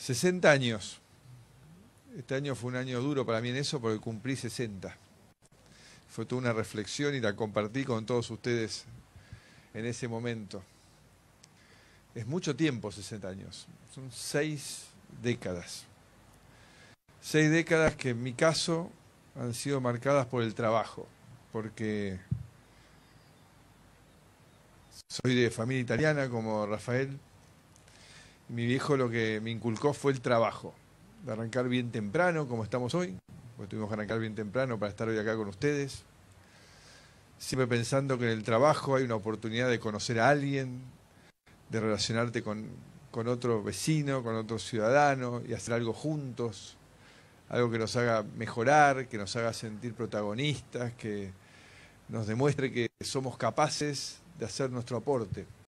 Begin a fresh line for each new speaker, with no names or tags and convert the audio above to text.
60 años. Este año fue un año duro para mí en eso porque cumplí 60. Fue toda una reflexión y la compartí con todos ustedes en ese momento. Es mucho tiempo 60 años. Son seis décadas. Seis décadas que en mi caso han sido marcadas por el trabajo, porque soy de familia italiana como Rafael mi viejo lo que me inculcó fue el trabajo, de arrancar bien temprano, como estamos hoy, porque tuvimos que arrancar bien temprano para estar hoy acá con ustedes, siempre pensando que en el trabajo hay una oportunidad de conocer a alguien, de relacionarte con, con otro vecino, con otro ciudadano y hacer algo juntos, algo que nos haga mejorar, que nos haga sentir protagonistas, que nos demuestre que somos capaces de hacer nuestro aporte.